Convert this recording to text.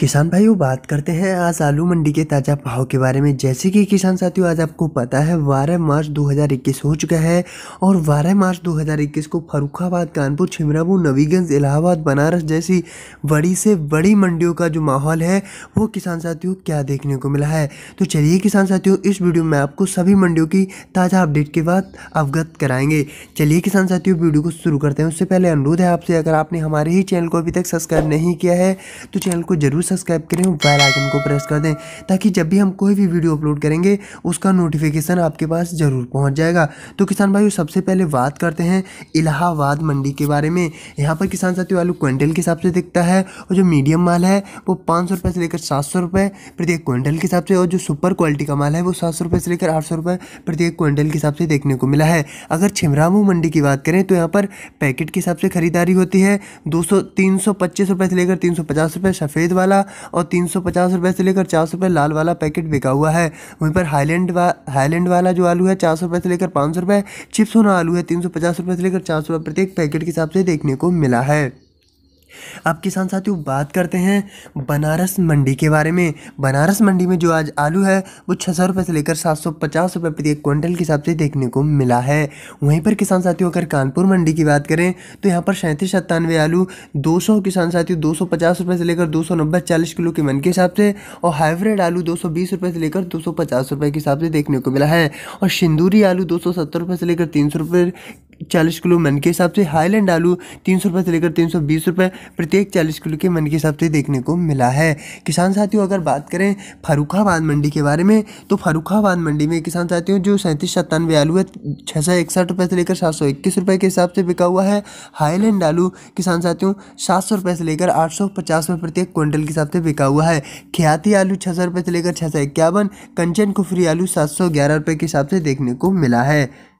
किसान भाइयों बात करते हैं आज आलू मंडी के ताज़ा भाव के बारे में जैसे कि किसान साथियों आज आपको पता है 12 मार्च 2021 हो चुका है और 12 मार्च 2021 को फरुखाबाद कानपुर छिमराबू नवीगंज इलाहाबाद बनारस जैसी बड़ी से बड़ी मंडियों का जो माहौल है वो किसान साथियों क्या देखने को मिला है तो चलिए किसान साथियों इस वीडियो में आपको सभी मंडियों की ताज़ा अपडेट के बाद अवगत कराएंगे चलिए किसान साथियों वीडियो को शुरू करते हैं उससे पहले अनुरोध है आपसे अगर आपने हमारे ही चैनल को अभी तक सब्सक्राइब नहीं किया है तो चैनल को जरूर सब्सक्राइब करें और बेल आइकन को प्रेस कर दें ताकि जब भी हम कोई भी वीडियो अपलोड करेंगे उसका नोटिफिकेशन आपके पास ज़रूर पहुंच जाएगा तो किसान भाइयों सबसे पहले बात करते हैं इलाहाबाद मंडी के बारे में यहाँ पर किसान साथियों आलू क्विंटल के हिसाब से दिखता है और जो मीडियम माल है वो पाँच सौ से लेकर सात सौ प्रत्येक क्विंटल के हिसाब से और जो सुपर क्वालिटी का माल है वो सात सौ से लेकर आठ सौ प्रत्येक क्विंटल के हिसाब से देखने को मिला है अगर छिमरामू मंडी की बात करें तो यहाँ पर पैकेट के हिसाब से खरीदारी होती है दो सौ तीन सौ पच्चीस रुपये से लेकर तीन सौ पचास रुपये सफ़ेद वाला वाला और तीन सौ पचास से लेकर चार सौ लाल वाला पैकेट बिका हुआ है वहीं पर हाईलैंड वा हाईलैंड वाला जो आलू है चार सौ से लेकर पाँच सौ रुपये चिप्स होना आलू है तीन सौ पचास से लेकर चार सौ प्रत्येक पैकेट के हिसाब से देखने को मिला है अब किसान साथियों बात करते हैं बनारस मंडी के बारे में बनारस मंडी में जो आज आलू है वो छः सौ रुपये से लेकर सात सौ पचास रुपये प्रति एक क्विंटल के हिसाब से देखने को मिला है वहीं पर किसान साथियों अगर कानपुर मंडी की बात करें तो यहाँ पर सैंतीस सत्तानवे आलू दो सौ किसान साथियों दो सौ पचास रुपये से लेकर दो सौ नब्बे चालीस किलो के मन के हिसाब से और हाइब्रिड आलू दो सौ बीस रुपये से लेकर दो सौ पचास रुपये के हिसाब से देखने को मिला है और सिंदूरी आलू दो सौ सत्तर रुपये से लेकर तीन सौ रुपये चालीस किलो मन के हिसाब से हाईलैंड आलू तीन सौ रुपये से लेकर तीन सौ बीस रुपये प्रत्येक चालीस किलो के मन के हिसाब से देखने को मिला है किसान साथियों अगर बात करें फरुखाबाद मंडी के बारे में तो फरुखाबाद मंडी में किसान साथियों जो सैंतीस सत्तानवे आलू है छः सौ इकसठ रुपये से लेकर सात सौ इक्कीस रुपये के हिसाब से बिका हुआ है हाईलैंड आलू किसान साथियों सात सौ रुपये से लेकर आठ सौ पचास रुपये प्रत्येक क्विंटल के हिसाब से बिका हुआ है ख्याति आलू छः सौ रुपये से लेकर छः सौ इक्यावन कंचन कुफरी आलू सात सौ ग्यारह रुपये के हिसाब से देखने को मिला है